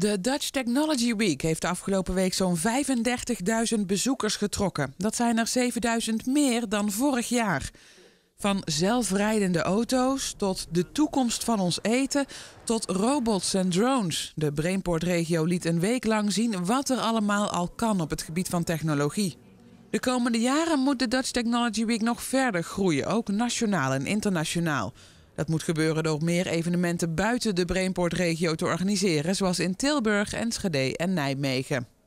De Dutch Technology Week heeft de afgelopen week zo'n 35.000 bezoekers getrokken. Dat zijn er 7.000 meer dan vorig jaar. Van zelfrijdende auto's tot de toekomst van ons eten, tot robots en drones. De Brainport-regio liet een week lang zien wat er allemaal al kan op het gebied van technologie. De komende jaren moet de Dutch Technology Week nog verder groeien, ook nationaal en internationaal. Dat moet gebeuren door meer evenementen buiten de Brainport-regio te organiseren, zoals in Tilburg, Enschede en Nijmegen.